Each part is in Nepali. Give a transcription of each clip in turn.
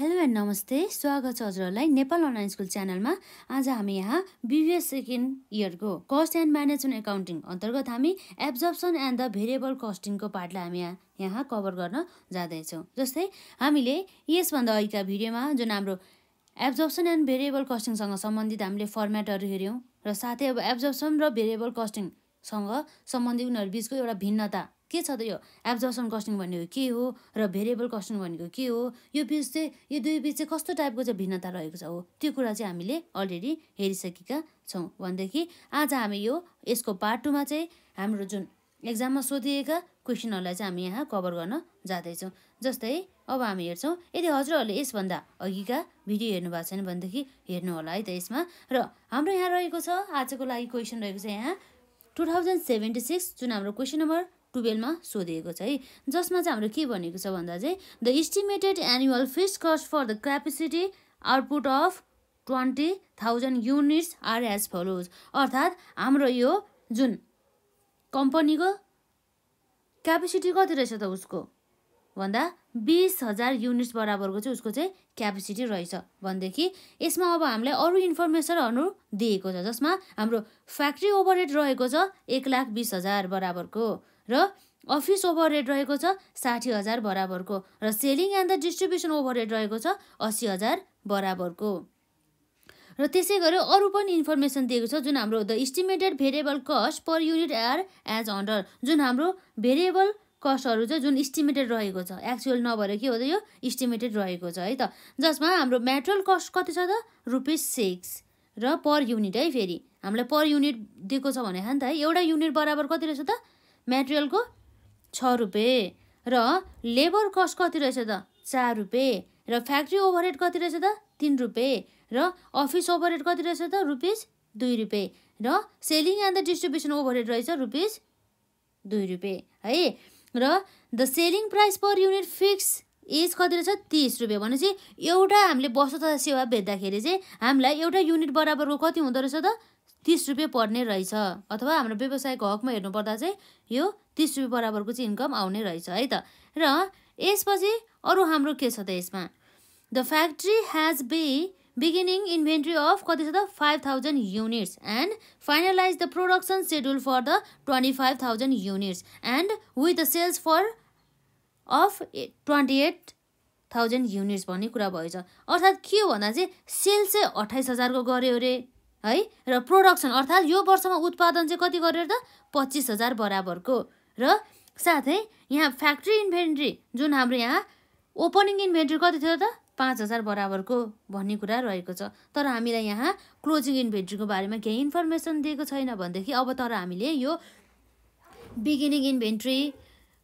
हेलो एन्ड नमस्ते स्वागत छ हजुरहरूलाई नेपाल अनलाइन स्कुल च्यानलमा आज हामी यहाँ बिबिएस सेकेन्ड इयरको कस्ट एन्ड म्यानेजमेन्ट एकाउन्टिङ अन्तर्गत हामी एब्जर्प्सन एन्ड द भेरिएबल कस्टिङको पार्टलाई हामी यहाँ यहाँ कभर गर्न जाँदैछौँ जस्तै हामीले यसभन्दा अघिका भिडियोमा जुन हाम्रो एब्जर्प्सन एन्ड भेरिएबल कस्टिङसँग सम्बन्धित हामीले फर्मेटहरू हेऱ्यौँ र साथै अब एब्जर्प्सन र भेरिएबल कस्टिङसँग सम्बन्धित उनीहरू बिचको एउटा भिन्नता के छ त यो एब्जर्सन कस्टिङ भनेको के हो र भेरिएबल कस्टिङ भनेको के हो यो बिच चाहिँ यो दुई बिच चाहिँ कस्तो टाइपको चाहिँ भिन्नता रहेको छ हो त्यो कुरा चाहिँ हामीले अलरेडी हेरिसकेका छौँ भनेदेखि आज हामी यो यसको पार्ट टूमा चाहिँ हाम्रो जुन एक्जाममा सोधिएका क्वेसनहरूलाई चाहिँ हामी यहाँ कभर गर्न जाँदैछौँ जस्तै अब हामी हेर्छौँ यदि हजुरहरूले यसभन्दा अघिका भिडियो हेर्नु भएको छैन भनेदेखि हेर्नु होला है त यसमा र हाम्रो यहाँ रहेको छ आजको लागि क्वेसन रहेको छ यहाँ टु थाउजन्ड सेभेन्टी सिक्स जुन हाम्रो क्वेसन नम्बर टुवेल्भमा सोधिएको छ है जसमा चाहिँ हाम्रो के भनेको छ भन्दा चाहिँ the estimated annual fix cost for the capacity output of twenty thousand units are as follows अर्थात् हाम्रो यो जुन कम्पनीको क्यापेसिटी कति रहेछ त उसको भन्दा बिस हजार युनिट्स बराबरको चाहिँ उसको चाहिँ क्यापेसिटी रहेछ भनेदेखि यसमा अब हामीलाई अरू इन्फर्मेसनहरू दिएको छ जसमा हाम्रो फ्याक्ट्री ओभरहेड रहेको छ एक लाख बिस हजार बराबरको र अफिस ओभरहेड रहेको छ साठी हजार बराबरको र selling and the distribution overhead रहेको छ असी हजार बराबरको र त्यसै गरी अरू पनि इन्फर्मेसन दिएको छ जुन हाम्रो the estimated variable cost per unit are as under जुन हाम्रो भेरिएबल कस्टहरू चाहिँ जुन इस्टिमेटेड रहेको छ एक्चुअल नभएर के हो त यो इस्टिमेटेड रहेको छ है त जसमा हाम्रो मेटेरियल कस्ट कति छ त रुपिस सिक्स र पर युनिट है फेरि हामीलाई पर युनिट दिएको छ भने नि त है एउटा युनिट बराबर कति रहेछ त मेटेरियलको छ रुपियाँ र लेबर कस्ट कति रहेछ त चार रुपियाँ र फ्याक्ट्री ओभरहेड कति रहेछ त तिन रुपियाँ र अफिस ओभरहेड कति रहेछ त रुपिस दुई रुपियाँ र selling and the distribution overhead रहेछ रुपिस दुई रुपियाँ है र the selling price per unit fix as कति रहेछ तिस रुपियाँ भनेपछि एउटा हामीले वस्तु तथा सेवा बेच्दाखेरि चाहिँ हामीलाई एउटा युनिट बराबरको कति हुँदो रहेछ त तिस रुपियाँ पर्ने रहेछ अथवा हाम्रो व्यवसायको हकमा हेर्नुपर्दा चाहिँ यो तिस रुपियाँ बराबरको चाहिँ इन्कम आउने रहेछ है त र यसपछि अरू हाम्रो के छ त यसमा the factory has be beginning inventory of कति छ त five thousand units and finalize the production schedule for the twenty five thousand units and with the sales for of twenty eight thousand units भन्ने कुरा भएछ अर्थात् के हो भन्दा चाहिँ सेल्स चाहिँ अठाइस हजारको गऱ्यो अरे है र प्रोडक्सन अर्थात् यो वर्षमा उत्पादन चाहिँ कति गरेर त पच्चिस हजार बराबरको र साथै यहाँ फ्याक्ट्री इन्भेन्ट्री जुन हाम्रो यहाँ ओपनिङ इन्भेन्ट्री कति थियो त पाँच हजार बराबरको भन्ने कुरा रहेको छ तर हामीलाई यहाँ क्लोजिङ इन्भेन्ट्रीको बारेमा केही इन्फर्मेसन दिएको छैन भनेदेखि अब तर हामीले यो बिगिनिङ इन्भेन्ट्री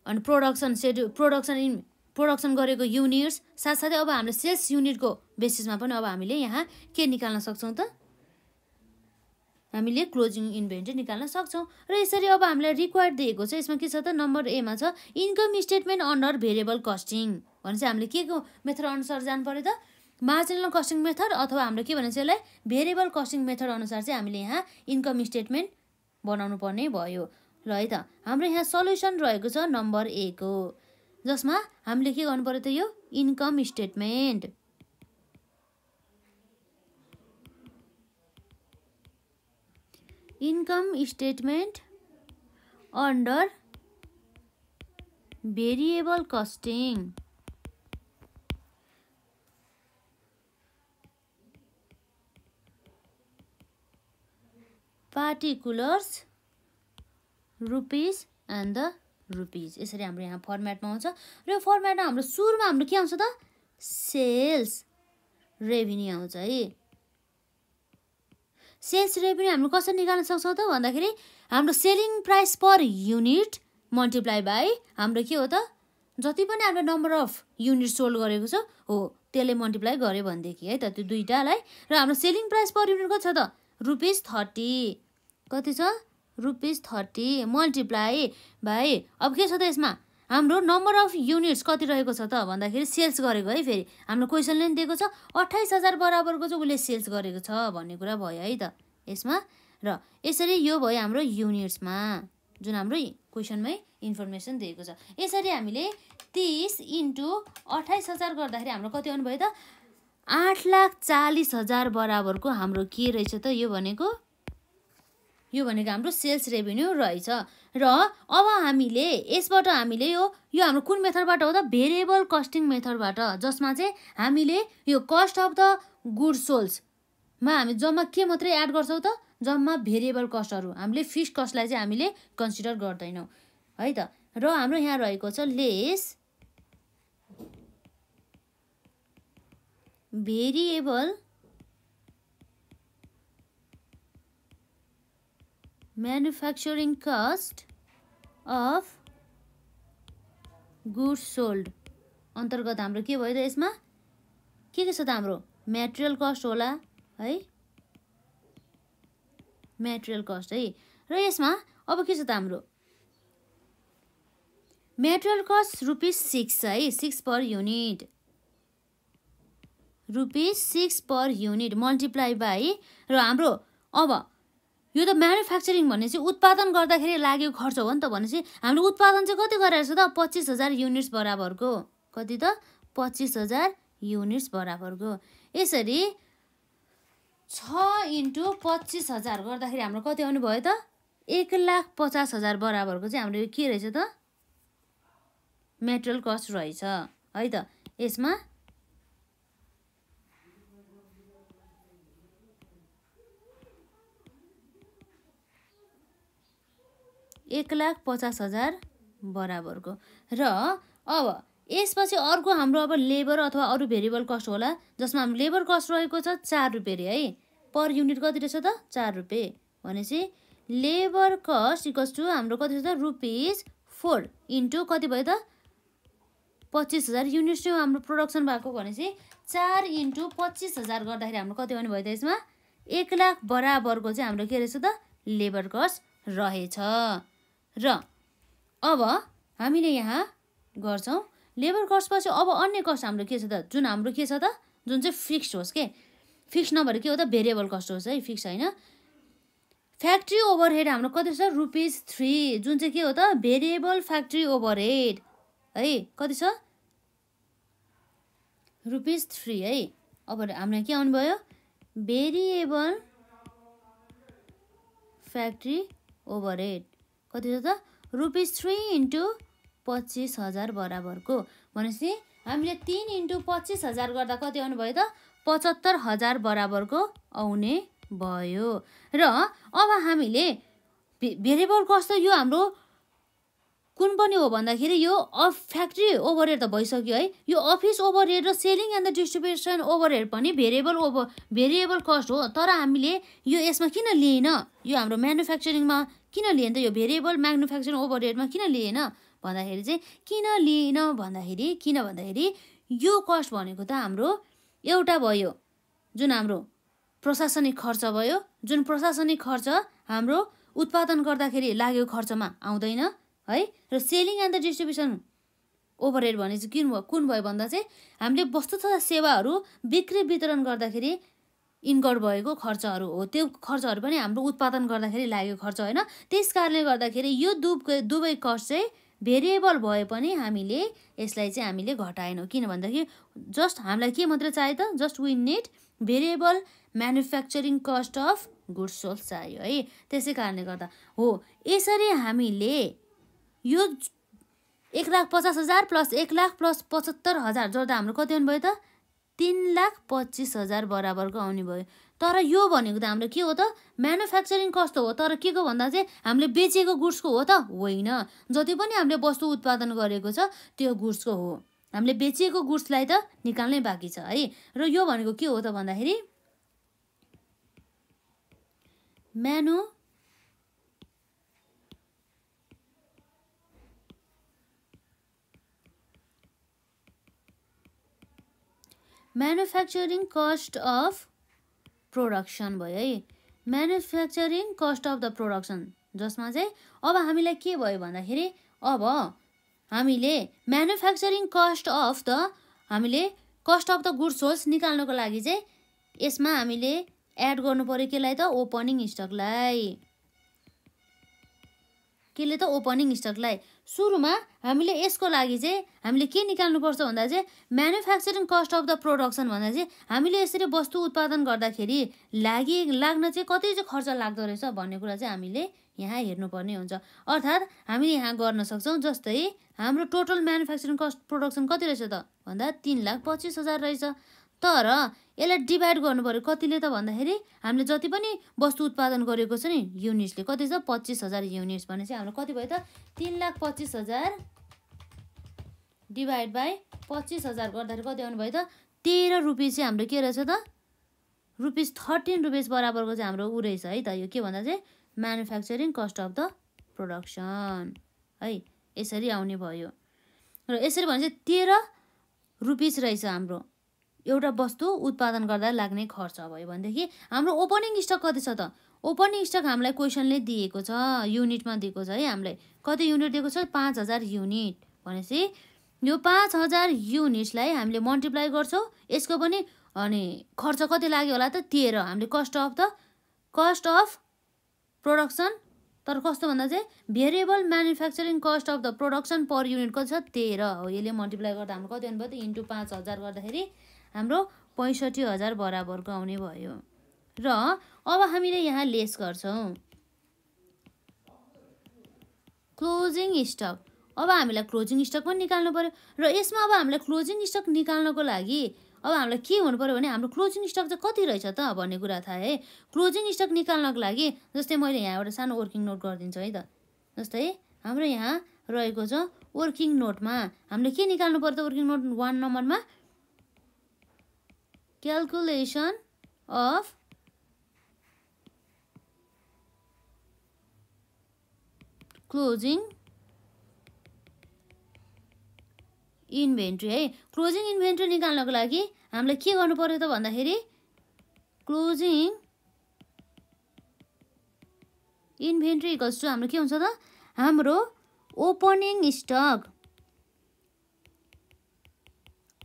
अनि production schedule production in production गरेको युनिट्स साथसाथै अब हामीले सेल्स युनिटको बेसिसमा पनि अब हामीले यहाँ के निकाल्न सक्छौँ त हामीले क्लोजिङ इन्भेन्ट्री निकाल्न सक्छौँ र यसरी अब हामीलाई रिक्वायर्ड दिएको छ यसमा के छ त नम्बर एमा छ income statement under variable costing भनेपछि हामीले के को मेथड अनुसार जानु पऱ्यो त मार्जिनल कस्टिङ मेथड अथवा हाम्रो के भन्छ यसलाई भेरिएबल कस्टिङ मेथड अनुसार चाहिँ हामीले यहाँ इन्कम स्टेटमेन्ट बनाउनु पर्ने भयो ल है त हाम्रो यहाँ सल्युसन रहेको छ नम्बर ए को जसमा हामीले के गर्नु पऱ्यो त यो income statement income statement under variable costing particulars rupees and the rupees यसरी हाम्रो यहाँ फर्मेटमा आउँछ र यो फर्मेटमा हाम्रो सुरुमा हाम्रो के आउँछ त सेल्स रेभिन्यू आउँछ है सेल्स रेभेन्यू हामी हामीले कसरी निकाल्न सक्छौँ त भन्दाखेरि हाम्रो selling price per unit multiply by हाम्रो के हो त जति पनि हाम्रो नम्बर अफ युनिट सोल्ड गरेको छ हो त्यसले मल्टिप्लाई गऱ्यो भनेदेखि है त त्यो दुइटालाई र हाम्रो सेलिङ प्राइस पर युनिट कति छ त रुपिस थर्टी कति छ रुपिस थर्टी मल्टिप्लाई भाइ अब के छ त यसमा हाम्रो नम्बर अफ युनिट्स कति रहेको छ त भन्दाखेरि सेल्स गरेको है फेरि हाम्रो क्वेसनले नि दिएको छ अट्ठाइस हजार बराबरको चाहिँ उसले सेल्स गरेको छ भन्ने कुरा भयो है त यसमा र यसरी यो भयो हाम्रो युनिट्समा जुन हाम्रो क्वेसनमै इन्फर्मेसन दिएको छ यसरी हामीले तिस इन्टु अट्ठाइस हजार गर्दाखेरि हाम्रो कति आउनु भयो त आठ लाख चालिस हजार बराबरको हाम्रो के रहेछ त यो भनेको यो भनेको हाम्रो सेल्स रेभेन्यू रहेछ र अब हामीले यसबाट हामीले यो यो हाम्रो कुन मेथडबाट हो त भेरिएबल कस्टिङ मेथडबाट जसमा चाहिँ हामीले यो कस्ट अफ द गुड सोल्समा हामी जम्मा के मात्रै एड गर्छौँ त जम्मा भेरिएबल कस्टहरू हामीले फिक्स कस्टलाई चाहिँ हामीले कन्सिडर गर्दैनौँ है त र हाम्रो यहाँ रहेको छ less variable manufacturing cost of goods sold अन्तर्गत हाम्रो के भयो त यसमा के के छ त हाम्रो मेटेरियल कस्ट होला है मेटेरियल कस्ट है र यसमा अब के छ त हाम्रो मेटेरियल कस्ट रुपिस सिक्स है six per unit rupees six per unit multiply by र हाम्रो अब यो त म्यानुफ्याक्चरिङ चाहिँ उत्पादन गर्दाखेरि लागेको खर्च हो नि त भनेपछि हामीले उत्पादन चाहिँ कति गराएको छ त पच्चिस हजार युनिट्स बराबरको कति त पच्चिस हजार युनिट्स बराबरको यसरी छ इन्टु पच्चिस हजार गर्दाखेरि हाम्रो कति आउनु भयो त एक लाख पचास हजार बराबरको चाहिँ हाम्रो यो के रहेछ त मेटेरियल कस्ट रहेछ है त यसमा एक लाख पचास हजार बराबरको र अब यसपछि अर्को हाम्रो अब लेबर अथवा अरू भेरिएबल कस्ट होला जसमा हाम्रो लेबर कस्ट रहेको छ चार रुपियाँ है पर युनिट कति रहेछ त चार रुपियाँ भनेपछि लेबर कस्ट इक्वल्स टु हाम्रो कति रहेछ त रुपिज फोर इन्टु कति भयो त पच्चिस हजार युनिट चाहिँ हाम्रो प्रोडक्सन भएको भनेपछि चार इन्टु पच्चिस हजार गर्दाखेरि हाम्रो कति आउने भयो त यसमा एक लाख बराबरको चाहिँ हाम्रो के रहेछ त लेबर कस्ट रहेछ र अब हामीले यहाँ गर्छौँ लेबर कस्टपछि अब अन्य कस्ट हाम्रो के छ त जुन हाम्रो के छ त जुन चाहिँ फिक्स्ड होस् के फिक्स नभएर के हो त भेरिएबल कस्ट होस् है फिक्स होइन फ्याक्ट्री ओभर हेड हाम्रो कति छ रुपिज थ्री जुन चाहिँ के हो त भेरिएबल फ्याक्ट्री ओभर हेड है कति छ रुपिज थ्री है अब हाम्रो के आउनुभयो भेरिएबल फ्याक्ट्री ओभर हेड कति छ त रुपिस थ्री इन्टु पच्चिस हजार बराबरको भनेपछि हामीले तिन इन्टु पच्चिस हजार गर्दा कति आउनुभयो त पचहत्तर हजार बराबरको आउने भयो र अब हामीले भेरिएबल कस्ट यो हाम्रो कुन पनि हो भन्दाखेरि यो अफ फ्याक्ट्री ओभरहेड त भइसक्यो है यो अफिस ओभरहेड र selling and the distribution overhead पनि भेरिएबल ओभर भेरिएबल कस्ट हो तर हामीले यो यसमा किन लिएन यो हाम्रो म्यानुफ्याक्चरिङमा किन लिएन त यो भेरिएबल म्यानुफ्याक्चरिङ ओभर रेटमा किन लिएन भन्दाखेरि चाहिँ किन लिएन भन्दाखेरि किन भन्दाखेरि यो कस्ट भनेको त हाम्रो एउटा भयो जुन हाम्रो प्रशासनिक खर्च भयो जुन प्रशासनिक खर्च हाम्रो उत्पादन गर्दाखेरि लाग्यो खर्चमा आउँदैन है र selling and the distribution over rate भने चाहिँ किन भयो कुन भयो भन्दा चाहिँ हामीले वस्तु तथा सेवाहरू बिक्री वितरण गर्दाखेरि इन्कर भएको खर्चहरू हो त्यो खर्चहरू पनि हाम्रो उत्पादन गर्दाखेरि लागेको खर्च होइन त्यस कारणले गर्दाखेरि यो दुबै दुवै कस्ट चाहिँ भेरिएबल भए पनि हामीले यसलाई चाहिँ हामीले घटाएनौँ किन भन्दाखेरि जस्ट हामीलाई के मात्र चाहियो त just we net variable manufacturing cost of goods sold चाहियो है त्यसै कारणले गर्दा हो यसरी हामीले यो एक लाख पचास हजार प्लस एक लाख प्लस पचहत्तर हजार जोड्दा हाम्रो कति हुनुभयो त तिन लाख पच्चिस हजार बराबरको आउने भयो तर यो भनेको त हाम्रो के हो त म्यानुफ्याक्चरिङ कस्तो हो तर के को भन्दा चाहिँ हामीले बेचेको गुड्सको हो त होइन जति पनि हामीले वस्तु उत्पादन गरेको छ त्यो गुड्सको हो हामीले बेचिएको गुड्सलाई त निकाल्नै बाँकी छ है र यो भनेको के हो त भन्दाखेरि manu manufacturing cost of production भयो है manufacturing cost of the production जसमा चाहिँ अब हामीलाई के भयो भन्दाखेरि अब हामीले म्यानुफ्याक्चरिङ कस्ट अफ द हामीले cost of the good sold निकाल्नको लागि चाहिँ यसमा हामीले एड गर्नु पऱ्यो केलाई त ओपनिङ स्टकलाई केले त ओपनिङ स्टकलाई सुरुमा हामीले यसको लागि चाहिँ हामीले के निकाल्नुपर्छ भन्दा चाहिँ manufacturing cost of the production भन्दा चाहिँ हामीले यसरी वस्तु उत्पादन गर्दाखेरि लागि लाग्न चाहिँ कति चाहिँ खर्च लाग्दो रहेछ भन्ने कुरा चाहिँ हामीले यहाँ हेर्नुपर्ने हुन्छ अर्थात् हामीले यहाँ गर्न सक्छौँ जस्तै हाम्रो टोटल म्यानुफ्याक्चरिङ कस्ट प्रोडक्सन कति रहेछ त भन्दा तिन लाख पच्चिस हजार रहेछ तर यसलाई डिभाइड गर्नु पऱ्यो कतिले त भन्दाखेरि हामीले जति पनि वस्तु उत्पादन गरेको छ नि युनिट्सले कति छ पच्चिस हजार युनिट्स भनेपछि हाम्रो कति भयो त तिन लाख पच्चिस हजार डिभाइड बाई पच्चिस हजार गर्दाखेरि कति आउनु भयो त तेह्र रुपिस चाहिँ हाम्रो के रहेछ त रुपिस थर्टिन रुपिस बराबरको चाहिँ हाम्रो ऊ रहेछ है त यो के भन्दा चाहिँ manufacturing cost of the production है यसरी आउने भयो र यसरी भने चाहिँ तेह्र रुपिस रहेछ हाम्रो एउटा वस्तु उत्पादन गर्दा लाग्ने खर्च भयो भनेदेखि हाम्रो ओपनिङ स्टक कति छ त ओपनिङ स्टक हामीलाई क्वेसनले दिएको छ युनिटमा दिएको छ है हामीलाई कति युनिट दिएको छ पाँच हजार युनिट भनेपछि यो पाँच हजार युनिट्सलाई हामीले मल्टिप्लाई गर्छौँ यसको पनि अनि खर्च कति लाग्यो होला त तेह्र हामीले cost of the cost of production तर कस्तो भन्दा चाहिँ variable manufacturing cost of the production per unit कति छ तेह्र हो यसले मल्टिप्लाई गर्दा हाम्रो कति हुनुभयो त इन्टु पाँच हजार गर्दाखेरि हाम्रो पैँसठी हजार बराबरको आउने भयो र अब हामीले यहाँ लेस गर्छौँ क्लोजिङ स्टक अब हामीलाई क्लोजिङ स्टक पनि निकाल्नु पऱ्यो र यसमा अब हामीलाई क्लोजिङ स्टक निकाल्नको लागि अब हामीलाई के हुनु पऱ्यो भने हाम्रो क्लोजिङ स्टक चाहिँ कति रहेछ त भन्ने कुरा थाहा है क्लोजिङ स्टक निकाल्नको लागि जस्तै मैले यहाँ एउटा सानो वर्किङ नोट गरिदिन्छु है त जस्तै हाम्रो यहाँ रहेको छ वर्किङ नोटमा हामीले के निकाल्नु पर्यो त वर्किङ नोट वान नम्बरमा calculation अफ क्लोजिङ इन्भेन्ट्री है क्लोजिङ इन्भेन्ट्री निकाल्नको लागि हामीलाई के गर्नु पर्यो त भन्दाखेरि क्लोजिङ इन्भेन्ट्री इक्वल्स टु हाम्रो के हुन्छ त हाम्रो ओपनिङ स्टक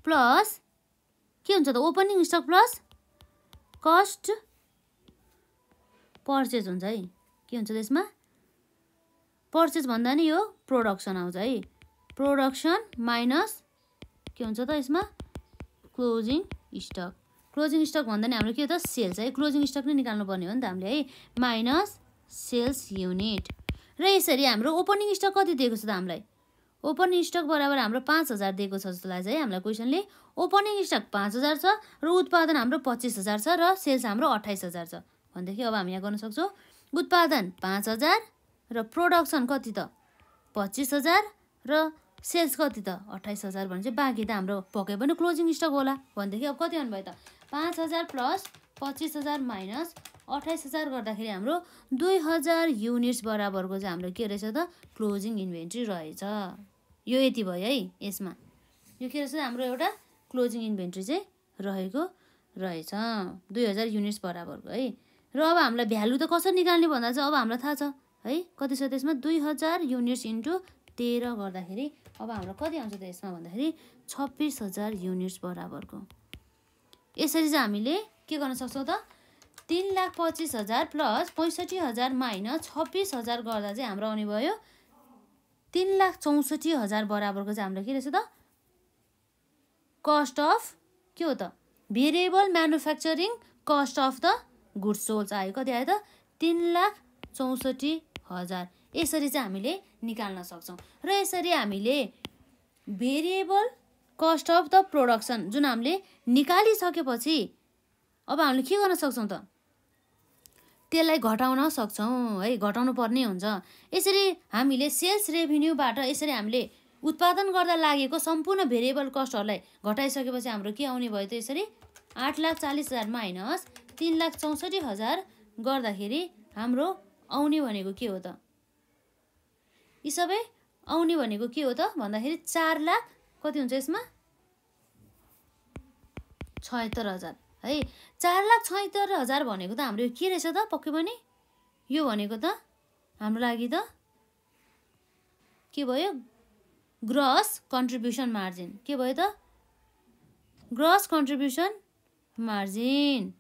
प्लस के हुन्छ त opening stock plus cost purchase हुन्छ है के हुन्छ त्यसमा पर्चेज भन्दा नि यो प्रोडक्सन आउँछ है प्रोडक्सन माइनस के हुन्छ त यसमा क्लोजिङ स्टक क्लोजिङ स्टक भन्दा नि हाम्रो के हो त सेल्स है क्लोजिङ स्टक नै निकाल्नुपर्ने हो नि त हामीले है माइनस सेल्स युनिट र यसरी हाम्रो ओपनिङ स्टक कति दिएको छ त हामीलाई ओपनिङ स्टक बराबर हाम्रो पाँच हजार दिएको छ जस्तो लाग्छ है हामीलाई क्वेसनले ओपनिङ स्टक पाँच हजार छ र उत्पादन हाम्रो पच्चिस हजार छ र सेल्स हाम्रो अठाइस हजार छ भनेदेखि अब हामी यहाँ गर्न सक्छौँ उत्पादन पाँच हजार र प्रोडक्सन कति त पच्चिस हजार र सेल्स कति त अठाइस हजार भने चाहिँ बाँकी त हाम्रो पक्कै पनि क्लोजिङ स्टक होला भनेदेखि अब कति आउनुभयो त पाँच हजार प्लस पच्चिस हजार माइनस अठाइस हजार गर्दाखेरि हाम्रो दुई हजार युनिट्स बराबरको चाहिँ हाम्रो के रहेछ त क्लोजिङ इन्भेन्ट्री रहेछ यो यति भयो है यसमा यो के रहेछ हाम्रो एउटा क्लोजिङ इन्भेन्ट्री चाहिँ रहेको रहेछ दुई हजार युनिट्स बराबरको है र अब हामीलाई भ्यालु त कसरी निकाल्ने भन्दा चाहिँ अब हामीलाई थाहा छ है कति छ त्यसमा दुई हजार युनिट्स इन्टु तेह्र गर्दाखेरि अब हाम्रो कति आउँछ त यसमा भन्दाखेरि छब्बिस हजार युनिट्स बराबरको यसरी चाहिँ हामीले के गर्न सक्छौँ त तिन लाख पच्चिस हजार प्लस पैँसठी हजार माइनस छब्बिस हजार गर्दा चाहिँ हाम्रो आउने भयो तिन लाख चौसठी हजार बराबरको चाहिँ हाम्रो के रहेछ त कस्ट अफ के हो त variable manufacturing cost of the good sold आयो कति आयो त तिन लाख चौसठी हजार यसरी चाहिँ हामीले निकाल्न सक्छौँ र यसरी हामीले variable cost of the production जुन हामीले निकालिसकेपछि अब हामीले के गर्न सक्छौँ त त्यसलाई घटाउन सक्छौँ है घटाउनु पर्ने हुन्छ यसरी हामीले सेल्स रेभिन्यूबाट यसरी हामीले उत्पादन गर्दा लागेको सम्पूर्ण भेरिएबल कस्टहरूलाई घटाइसकेपछि हाम्रो के आउने भयो त यसरी आठ लाख चालिस हजार माइनस तिन लाख चौसठी हजार गर्दाखेरि हाम्रो आउने भनेको के हो त यी सबै आउने भनेको के हो त भन्दाखेरि चार लाख कति हुन्छ यसमा छयत्तर हजार है चार लाख छैत्तर हजार भनेको त हाम्रो के रहेछ त पक्कै पनि यो भनेको त हाम्रो लागि त के भयो ग्रस कन्ट्रिब्युसन मार्जिन के भयो त gross contribution margin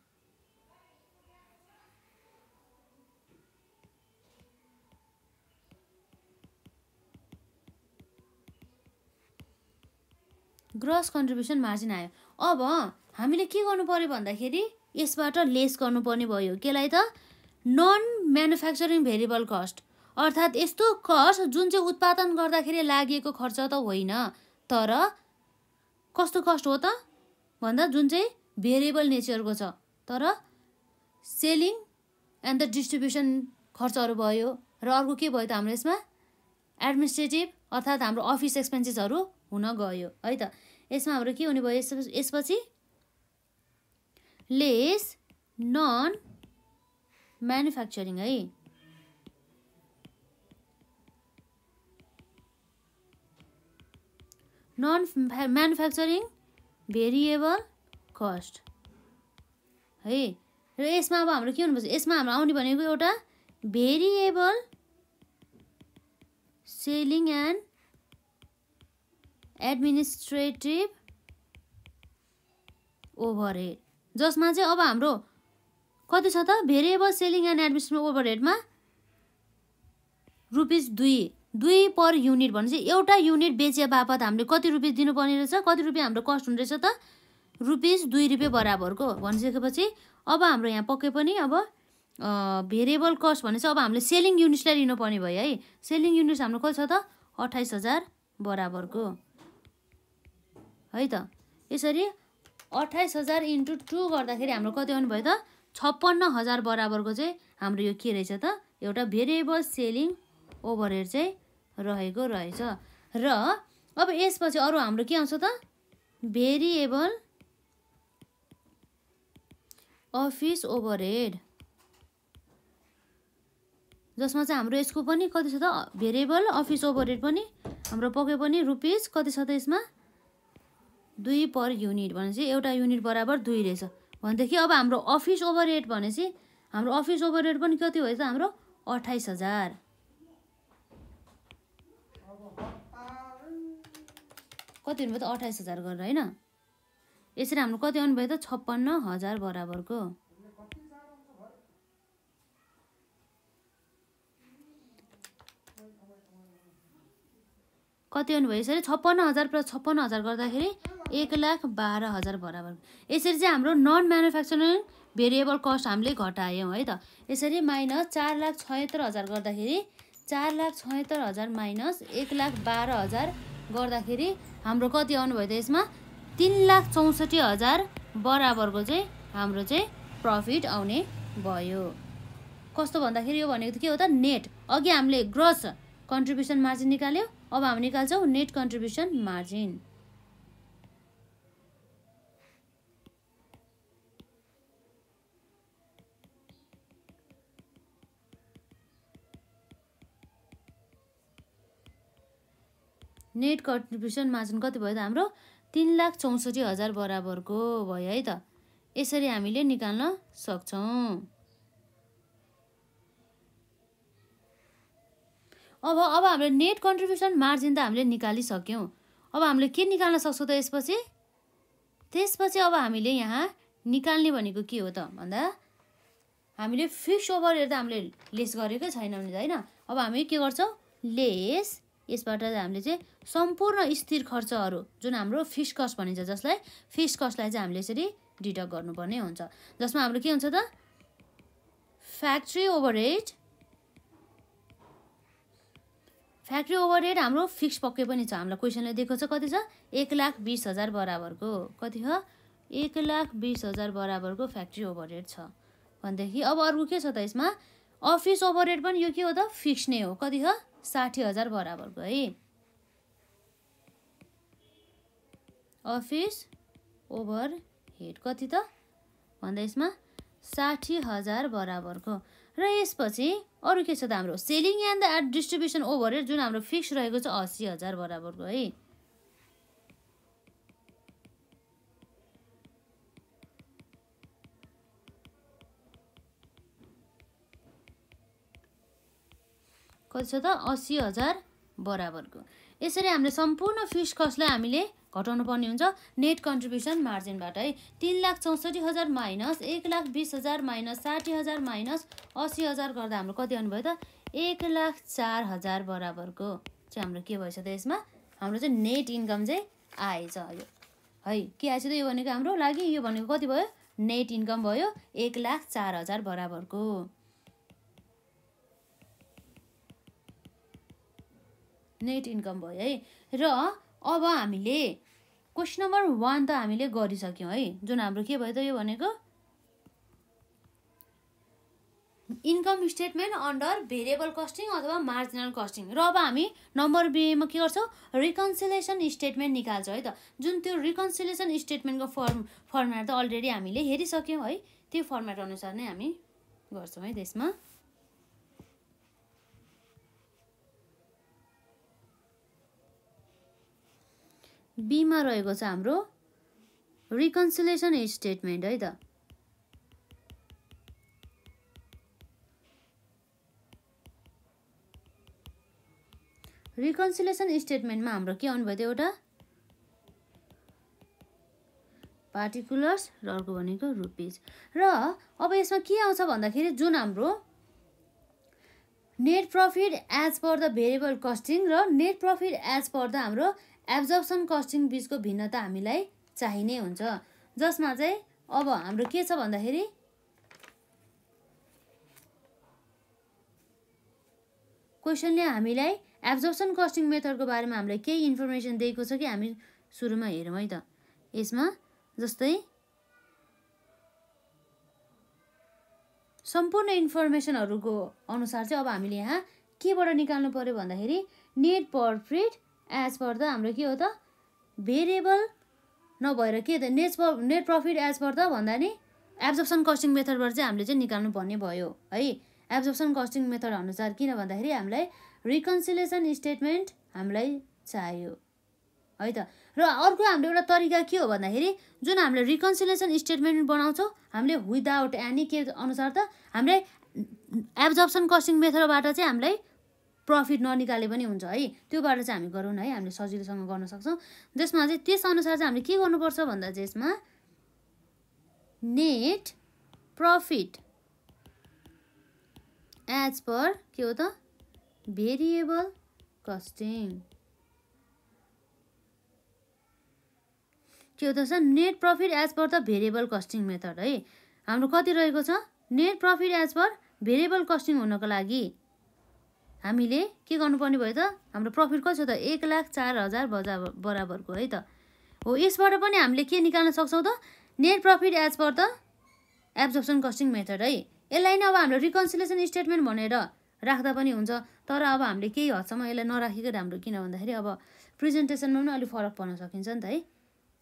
gross contribution margin आयो अब हामीले के गर्नु पऱ्यो भन्दाखेरि यसबाट लेस गर्नुपर्ने भयो केलाई त नन म्यानुफ्याक्चरिङ भेरिएबल कस्ट अर्थात् यस्तो कस्ट जुन चाहिँ उत्पादन गर्दाखेरि लागेको खर्च त होइन तर कस्तो कस्ट हो त भन्दा जुन चाहिँ भेरिएबल नेचरको छ तर सेलिङ एन्ड द डिस्ट्रिब्युसन खर्चहरू भयो र अर्को के भयो त हाम्रो यसमा एडमिनिस्ट्रेटिभ अर्थात् हाम्रो अफिस एक्सपेन्सेसहरू हुन गयो है त यसमा हाम्रो के हुने भयो यस यसपछि लेस नन म्यानुफ्याक्चरिङ है नन म्यानुफ्याक्चरिङ भेरिएबल कस्ट है र यसमा अब हाम्रो के हुनुपर्छ यसमा हाम्रो आउने भनेको एउटा variable selling and administrative overhead जसमा चाहिँ अब हाम्रो कति छ त variable selling and administration over हेडमा रुपिस दुई दुई पर युनिट भने चाहिँ एउटा युनिट बेचे बापत हामीले कति रुपियाँ दिनुपर्ने रहेछ कति रुपियाँ हाम्रो कस्ट हुने रहेछ त रुपिस दुई रुपियाँ बराबरको भनिसकेपछि अब हाम्रो यहाँ पक्कै पनि अब भेरिएबल कस्ट भने चाहिँ अब हामीले सेलिङ युनिट्सलाई लिनुपर्ने भयो है सेलिङ युनिट्स हाम्रो कति छ त अठाइस हजार बराबरको है त यसरी अट्ठाइस हजार इन्टु टू गर्दाखेरि हाम्रो कति आउनु भयो त छप्पन्न हजार बराबरको चाहिँ हाम्रो यो के रहेछ त एउटा भेरिएबल सेलिङ ओभरहेड चाहिँ रहेको रहेछ र अब यसपछि अरू हाम्रो के आउँछ त भेरिएबल अफिस ओभरहेड जसमा चाहिँ हाम्रो यसको पनि कति छ त भेरिएबल अफिस ओभरहेड पनि हाम्रो पके पनि रुपिस कति छ त यसमा दुई पर युनिट भनेपछि एउटा युनिट बराबर दुई रहेछ भनेदेखि अब हाम्रो अफिस ओभर रेट भनेपछि हाम्रो अफिस ओभर रेट पनि कति भएछ हाम्रो अठाइस हजार कति हुनुभयो त अठाइस हजार गरेर होइन यसरी हाम्रो कति आउनुभयो त छप्पन्न हजार बराबरको कति आउनुभयो यसरी छप्पन्न हजार प्लस छप्पन्न हजार गर्दाखेरि एक लाख बाह्र हजार बराबर यसरी चाहिँ हाम्रो नन म्यानुफ्याक्चरिङ भेरिएबल कस्ट हामीले घटायौँ है त यसरी माइनस चार लाख छयत्तर हजार गर्दाखेरि चार लाख छयत्तर हजार माइनस एक लाख बाह्र हजार गर्दाखेरि हाम्रो कति आउनुभयो त यसमा तिन लाख चौसठी हजार बराबरको चाहिँ हाम्रो चाहिँ प्रफिट आउने भयो कस्तो भन्दाखेरि यो भनेको के हो त नेट अघि हामीले ग्रस कन्ट्रिब्युसन मार्जिन निकाल्यो अब हामी निकाल्छौँ net contribution margin net contribution margin कति भयो त हाम्रो तिन लाख चौसठी हजार बराबरको भयो है त यसरी हामीले निकाल्न सक्छौँ अब अब हाम्रो नेट कन्ट्रिब्युसन मार्जिन त हामीले निकालिसक्यौँ अब हामीले के निकाल्न सक्छौँ त यसपछि त्यसपछि अब हामीले यहाँ निकाल्ने भनेको के हो त भन्दा हामीले फिक्स ओभरहरू त हामीले लेस गरेकै छैनौँ नि त होइन अब हामी के गर्छौँ लेस यसबाट हामीले चाहिँ सम्पूर्ण स्थिर खर्चहरू जुन हाम्रो फिस कस्ट भनिन्छ जसलाई फिस कस्टलाई चाहिँ हामीले यसरी डिडक्ट गर्नुपर्ने हुन्छ जसमा हाम्रो के हुन्छ त फ्याक्ट्री ओभरहेड फ्याक्ट्री ओभरहेड हाम्रो फिक्स पक्कै पनि छ हामीलाई क्वेसनले दिएको छ कति छ एक लाख बिस हजार बराबरको कति हो एक लाख बिस हजार बराबरको फ्याक्ट्री ओभरहेड छ भनेदेखि अब अर्को के छ त यसमा अफिस ओभरहेड पनि यो के हो त फिक्स नै हो कति हो साठी हजार बराबरको है अफिस ओभर हेड कति त भन्दा यसमा साठी हजार बराबरको र यसपछि अरू के छ त हाम्रो selling and the ad distribution over head जुन हाम्रो फिक्स रहेको छ असी हजार बराबरको है कति छ त असी हजार बराबरको यसरी हामीले सम्पूर्ण फिक्स कस्टलाई हामीले घटाउनु पर्ने हुन्छ नेट कन्ट्रिब्युसन मार्जिनबाट है तिन लाख चौसठी हजार माइनस एक लाख बिस हजार माइनस साठी हजार माइनस असी हजार गर्दा हाम्रो कति आउनुभयो त एक लाख चार हजार बराबरको चाहिँ हाम्रो के भएछ त यसमा हाम्रो चाहिँ नेट इन्कम चाहिँ आएछ यो है के आएछ त यो भनेको हाम्रो लागि यो भनेको कति भयो नेट इन्कम भयो एक लाख चार हजार बराबरको नेट इन्कम भयो है र अब हामीले क्वेसन नम्बर वान त हामीले गरिसक्यौँ है जुन हाम्रो के भयो त यो भनेको income statement under variable costing अथवा मार्जिनल कस्टिङ र अब हामी नम्बर बिएमा के गर्छौँ रिकन्सिलेसन स्टेटमेन्ट निकाल्छौँ है त जुन त्यो रिकन्सिलेसन स्टेटमेन्टको फर्म फर्मेट त अलरेडी हामीले हेरिसक्यौँ है त्यो फर्मेट अनुसार नै हामी गर्छौँ है त्यसमा बीमा रहेको छ हाम्रो रिकन्सिलेसन स्टेटमेन्ट है त रिकन्सिलेसन स्टेटमेन्टमा हाम्रो के आउनुभयो त्यो एउटा पार्टिकुलर्स र अर्को भनेको रुपिज र अब यसमा के आउँछ भन्दाखेरि जुन हाम्रो net profit as per the variable costing र net profit as per the हाम्रो एब्जर्प्सन कस्टिङ बिचको भिन्नता हामीलाई चाहिने हुन्छ जसमा चाहिँ अब हाम्रो के छ भन्दाखेरि क्वेसनले हामीलाई एब्जर्प्सन कस्टिङ मेथडको बारेमा हामीलाई केही इन्फर्मेसन दिएको छ कि हामी सुरुमा हेरौँ है त यसमा जस्तै सम्पूर्ण इन्फर्मेसनहरूको अनुसार चाहिँ अब हामीले यहाँ केबाट निकाल्नु पऱ्यो भन्दाखेरि net per as per the हाम्रो के हो त भेरिएबल नभएर के त net net profit as per the भन्दा नि एब्जप्सन कस्टिङ मेथडबाट चाहिँ हामीले चाहिँ निकाल्नु निकाल्नुपर्ने भयो है एब्जप्सन कस्टिङ मेथड अनुसार किन भन्दाखेरि हामीलाई रिकन्सिलेसन स्टेटमेन्ट हामीलाई चाहियो है त र अर्को हाम्रो एउटा तरिका के हो भन्दाखेरि जुन हामीले रिकन्सिलेसन स्टेटमेन्ट बनाउँछौँ हामीले विदाउट एनी के अनुसार त हामीले एब्जप्सन कस्टिङ मेथडबाट चाहिँ हामीलाई प्रफिट ननिकाले पनि हुन्छ है त्यो बाटो चाहिँ हामी गरौँ न है हामीले सजिलोसँग गर्न सक्छौँ जसमा चाहिँ त्यसअनुसार चाहिँ हामीले के गर्नुपर्छ भन्दा चाहिँ यसमा नेट प्रफिट एज पर के हो त भेरिएबल कस्टिङ के हो त sir net profit as per the variable costing method है हाम्रो कति रहेको छ net profit as per variable costing हुनको लागि हामीले के गर्नुपर्ने भयो त हाम्रो प्रफिट कसो त एक लाख चार हजार बजा बराबरको है त हो यसबाट पनि हामीले के निकाल्न सक्छौँ त net profit as per the absorption costing method है यसलाई नै अब हाम्रो रिकन्सिलेसन स्टेटमेन्ट भनेर राख्दा पनि हुन्छ तर अब हामीले केही हदसम्म यसलाई नराखेकै राम्रो किन भन्दाखेरि अब प्रेजेन्टेसनमा पनि अलिक फरक पर्न सकिन्छ नि त है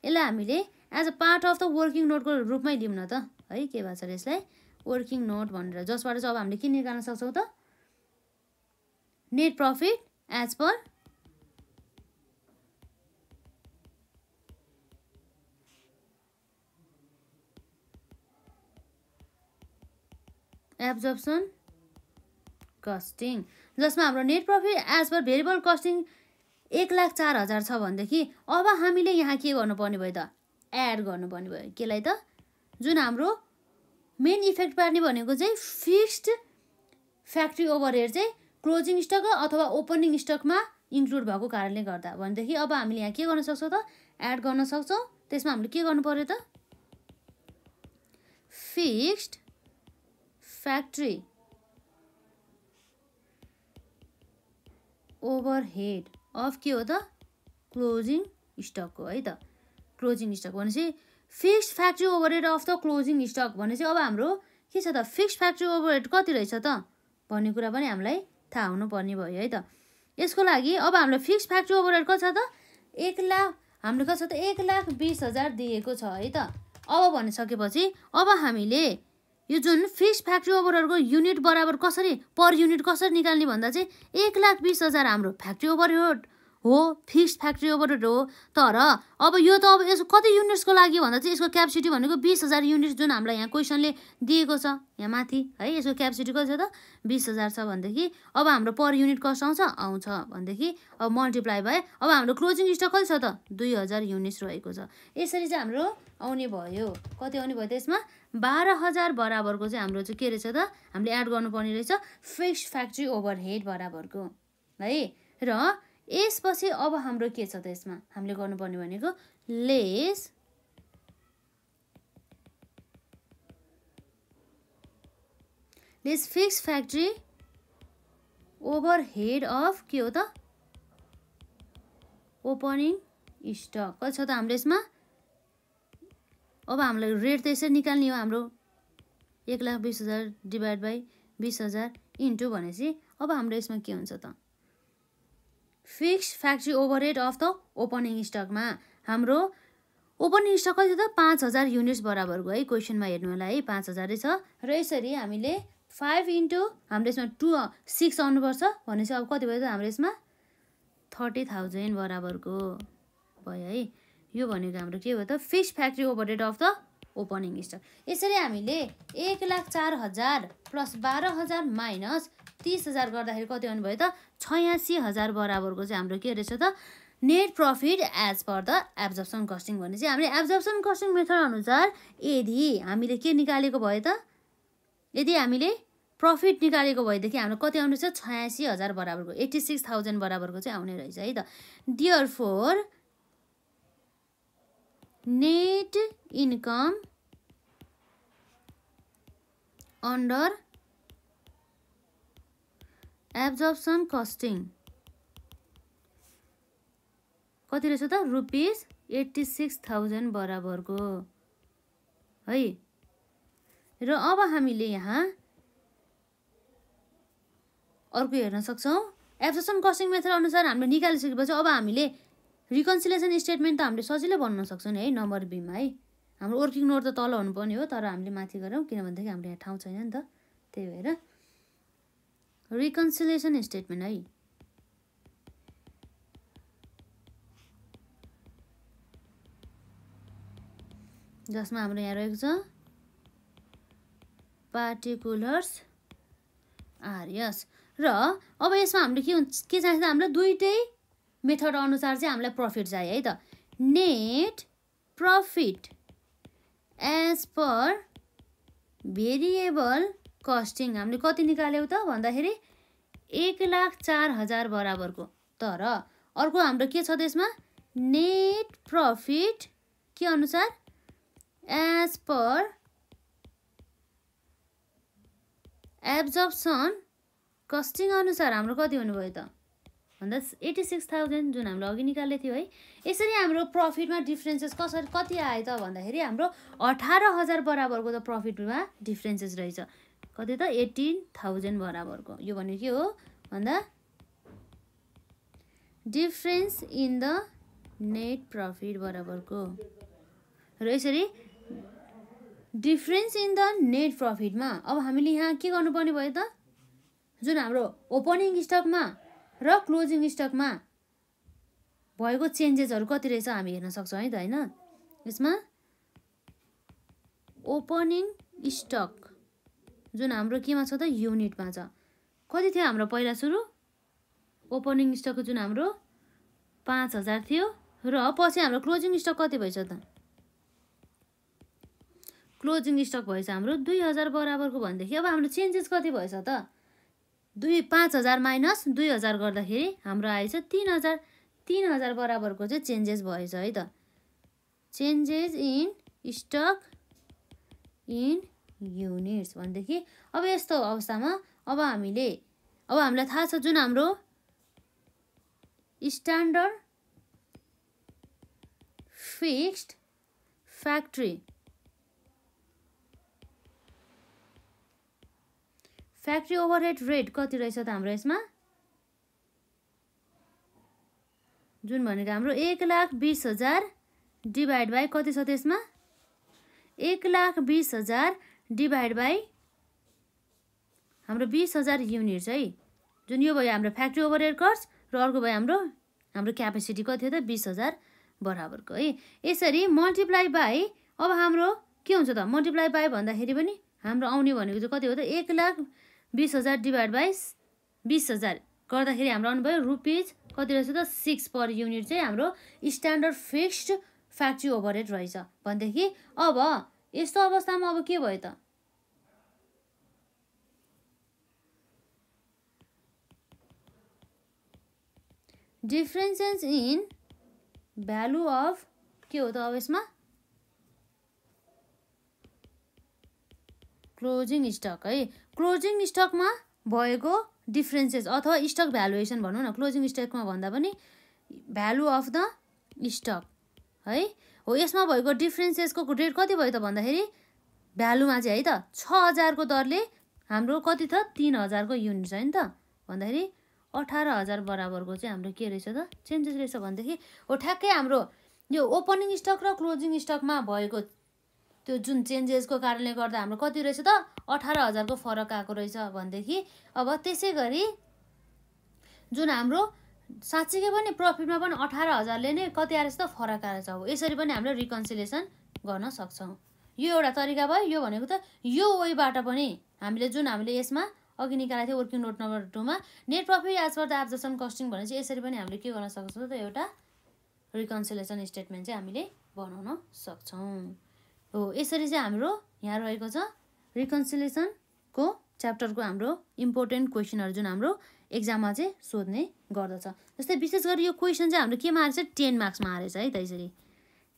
यसलाई हामीले as a part of the working नोटको रूपमै लिउँ न त है के भएको छ यसलाई वर्किङ नोट भनेर जसबाट चाहिँ अब हामीले के निकाल्न सक्छौँ त net profit as per absorption costing जसमा हाम्रो net profit as per variable costing एक लाख चार हजार छ भनेदेखि अब हामीले यहाँ के गर्नुपर्ने भयो त एड गर्नुपर्ने भयो केलाई त जुन हाम्रो मेन इफेक्ट पार्ने भनेको चाहिँ फिक्स्ड फ्याक्ट्री ओभरहेड चाहिँ क्लोजिङ स्टक अथवा ओपनिङ स्टकमा इन्क्लुड भएको कारणले गर्दा भनेदेखि अब हामीले यहाँ के गर्न सक्छौँ त एड गर्न सक्छौँ त्यसमा हामीले के गर्नु पऱ्यो त फिक्स्ड फ्याक्ट्री ओभरहेड अफ के हो त क्लोजिङ स्टकको है त क्लोजिङ स्टक भनेपछि fixed factory overhead of the closing stock भनेपछि अब हाम्रो के छ त फिक्स्ड फ्याक्ट्री ओभरहेड कति रहेछ त भन्ने कुरा पनि हामीलाई थाहा हुनुपर्ने भयो है त यसको लागि अब हाम्रो फिक्स फ्याक्ट्री ओभरहेड कति छ त एक लाख हाम्रो कति छ त एक लाख बिस हजार दिएको छ है त अब भनिसकेपछि अब हामीले यो जुन फिक्स फ्याक्ट्री ओभरहेडको युनिट बराबर कसरी पर युनिट कसरी निकाल्ने भन्दा चाहिँ एक लाख बिस हजार हाम्रो फ्याक्ट्री ओभरहेड हो फिक्स फ्याक्ट्री ओभरहेड हो तर अब यो त अब यसको कति युनिट्सको लागि भन्दा चाहिँ यसको क्यापेसिटी भनेको बिस हजार युनिट्स जुन हामीलाई यहाँ क्वेसनले दिएको छ यहाँ माथि है यसको क्यापेसिटी कति छ त बिस हजार छ भनेदेखि अब हाम्रो पर युनिट कस्ट आउँछ आउँछ भनेदेखि अब मल्टिप्लाई भयो अब हाम्रो क्लोजिङ स्टक कति छ त दुई हजार युनिट्स रहेको छ यसरी चाहिँ हाम्रो आउने भयो कति आउने भयो त्यसमा बाह्र हजार बराबरको चाहिँ हाम्रो चाहिँ के रहेछ त हामीले एड गर्नुपर्ने रहेछ फिक्स फ्याक्ट्री ओभरहेड बराबरको है र यसपछि अब हाम्रो के छ त यसमा हामीले गर्नुपर्ने भनेको less less fix factory overhead of के हो त ओपनिङ स्टक कति छ त हाम्रो यसमा अब हामीलाई रेट त यसरी निकाल्ने हो हाम्रो एक लाख बिस हजार डिभाइड बाई बिस हजार इन्टु भनेपछि अब हाम्रो यसमा के हुन्छ त fix factory overhead of the opening स्टकमा हाम्रो ओपनिङ स्टक कति त पाँच हजार युनिट्स बराबरको है क्वेसनमा हेर्नु होला है पाँच हजारै छ र यसरी हामीले फाइभ इन्टु हाम्रो यसमा टु सिक्स आउनुपर्छ भनेपछि अब कति भयो त हाम्रो यसमा थर्टी थाउजन्ड बराबरको भयो है यो भनेको हाम्रो के भयो त fix factory overhead of the opening stock यसरी हामीले एक लाख चार हजार प्लस बाह्र हजार माइनस तिस हजार गर्दाखेरि कति आउनु भयो त छयासी हजार बराबरको चाहिँ हाम्रो के रहेछ त net profit as per the absorption costing भने चाहिँ हामीले एब्जर्प्सन कस्टिङ मेथड अनुसार यदि हामीले के निकालेको भयो त यदि हामीले प्रफिट निकालेको भएदेखि हाम्रो कति आउने रहेछ छयासी हजार बराबरको एट्टी सिक्स थाउजन्ड बराबरको चाहिँ आउने रहेछ है त dear for net income under absorption costing कति रहेछ त रुपिस एट्टी सिक्स थाउजन्ड बराबरको है र अब हामीले यहाँ अर्को हेर्न सक्छौँ एब्जर्सन कस्टिङ मेथड अनुसार हामीले निकालिसकेपछि अब हामीले रिकन्सिलेसन स्टेटमेन्ट त हामीले सजिलै भन्न सक्छौँ नि है नम्बर बीमा है हाम्रो वर्किङ नोट त तल हुनुपर्ने हो तर हामीले माथि गऱ्यौँ किनभनेदेखि हाम्रो यहाँ ठाउँ छैन नि त त्यही भएर रिकन्सिलेसन स्टेटमेन्ट है जसमा हाम्रो यहाँ रहेको छ पार्टिकुलर्स आर र अब यसमा हामीले के हुन्छ के चाहिन्छ हामीलाई दुइटै मेथड अनुसार चाहिँ हामीलाई प्रफिट चाहियो है त net profit as per variable costing हामीले कति निकाल्यौँ त भन्दाखेरि एक लाख चार हजार बराबरको तर अर्को हाम्रो के छ त्यसमा नेट प्रफिट के अनुसार एज पर एब्जर्प्सन कस्टिङ अनुसार हाम्रो कति हुनुभयो त भन्दा एट्टी सिक्स थाउजन्ड जुन हामीले अघि निकालेको थियो है यसरी हाम्रो प्रफिटमा डिफ्रेन्सेस कसरी कति आयो त भन्दाखेरि हाम्रो अठार हजार बराबरको त प्रफिटमा डिफ्रेन्सेस रहेछ कति त एट्टिन थाउजन्ड बराबरको यो भनेको के हो भन्दा difference in the net profit बराबरको र यसरी डिफ्रेन्स इन द नेट प्रफिटमा अब हामीले यहाँ के गर्नुपर्ने भयो त जुन हाम्रो ओपनिङ स्टकमा र क्लोजिङ स्टकमा भएको चेन्जेसहरू कति रहेछ हामी हेर्न सक्छौँ है त होइन यसमा ओपनिङ स्टक जुन हाम्रो केमा छ त युनिटमा छ कति थियो हाम्रो पहिला सुरु ओपनिङ स्टक जुन हाम्रो पाँच हजार थियो र पछि हाम्रो क्लोजिङ स्टक कति भएछ त क्लोजिङ स्टक भएछ हाम्रो दुई हजार बराबरको भनेदेखि अब हाम्रो चेन्जेस कति भएछ त दुई पाँच हजार माइनस दुई हजार गर्दाखेरि हाम्रो आएछ तिन हजार तिन हजार बराबरको चाहिँ चेन्जेस भएछ है त changes in stock in units भनेदेखि अब यस्तो अवस्थामा अब हामीले अब हामीलाई थाहा छ जुन हाम्रो standard fixed factory factory overhead rate कति रहेछ त हाम्रो यसमा जुन भनेको हाम्रो एक लाख बिस हजार डिभाइड बाई कति छ त्यसमा एक लाख बिस हजार डिभाइड बाई हाम्रो बिस हजार युनिट है जुन यो भयो हाम्रो फ्याक्ट्री ओभरहेड कस्ट र अर्को भयो हाम्रो हाम्रो क्यापेसिटी कति हो त बिस हजार बराबरको है यसरी मल्टिप्लाई बाई अब हाम्रो के हुन्छ त मल्टिप्लाई बाई भन्दाखेरि पनि हाम्रो आउने भनेको चाहिँ कति हो त एक लाख बिस हजार डिभाइड बाई बिस हजार गर्दाखेरि हाम्रो आउनुभयो रुपिज कति रहेछ त सिक्स पर युनिट चाहिँ हाम्रो standard fixed factory over overhead रहेछ भनेदेखि अब यस्तो अवस्थामा अब के भयो त डिफ्रेन्सेस इन भ्यालु अफ के हो त अब यसमा क्लोजिङ स्टक है क्लोजिङ स्टकमा भएको डिफ्रेन्सेस अथवा स्टक भ्यालुएसन भनौँ न क्लोजिङ स्टकमा भन्दा पनि भ्यालु अफ द स्टक है हो यसमा भएको डिफ्रेन्सेसको रेट कति भयो त भन्दाखेरि भ्यालुमा चाहिँ है त छ हजारको दरले हाम्रो कति छ तिन हजारको युनिट छ नि त भन्दाखेरि अठार हजार बराबरको चाहिँ हाम्रो के रहेछ त चेन्जेस रहेछ भनेदेखि हो ठ्याक्कै हाम्रो यो ओपनिङ स्टक र क्लोजिङ स्टकमा भएको त्यो जुन चेन्जेसको कारणले गर्दा हाम्रो कति रहेछ त अठार हजारको फरक आएको रहेछ भनेदेखि अब त्यसै गरी जुन हाम्रो साँच्चीकै पनि प्रफिटमा पनि अठार हजारले नै कति आएछ त फरक आएर हो यसरी पनि हामीले रिकन्सिलेसन गर्न सक्छौँ यो एउटा तरिका भयो यो भनेको त यो वेबाट पनि हामीले जुन हामीले यसमा अघि निकालेको थियो वर्किङ नोट नम्बर टूमा net profit as per the absorption costing भनेपछि यसरी पनि हामीले के गर्न सक्छौँ त एउटा रिकन्सिलेसन स्टेटमेन्ट चाहिँ हामीले बनाउन सक्छौँ हो यसरी चाहिँ हाम्रो यहाँ रहेको छ रिकन्सिलेसनको च्याप्टरको हाम्रो इम्पोर्टेन्ट क्वेसनहरू जुन हाम्रो एक्जाममा चाहिँ सोध्ने गर्दछ जस्तै विशेष गरी यो क्वेसन चाहिँ हाम्रो केमा आएछ टेन मार्क्समा आएछ है त यसरी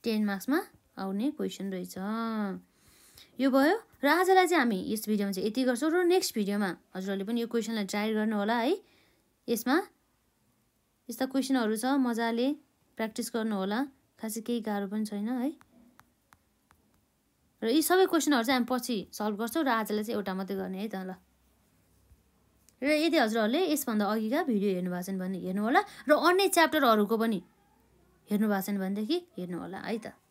टेन मार्क्समा आउने क्वेसन रहेछ यो भयो र आजलाई चाहिँ हामी यस भिडियोमा चाहिँ यति गर्छौँ र नेक्स्ट भिडियोमा हजुरहरूले पनि यो क्वेसनलाई ट्राई गर्नु होला है यसमा यस्ता क्वेसनहरू छ मजाले प्र्याक्टिस गर्नु होला खासै केही गाह्रो पनि छैन है र यी सबै क्वेसनहरू चाहिँ हामी पछि सल्भ गर्छौँ र आजलाई चाहिँ एउटा मात्रै गर्ने है त ल र यदि हजुरहरूले यसभन्दा अघिका भिडियो हेर्नु भएको छ भने होला र अन्य च्याप्टरहरूको पनि हेर्नु भएको छैन भनेदेखि होला है त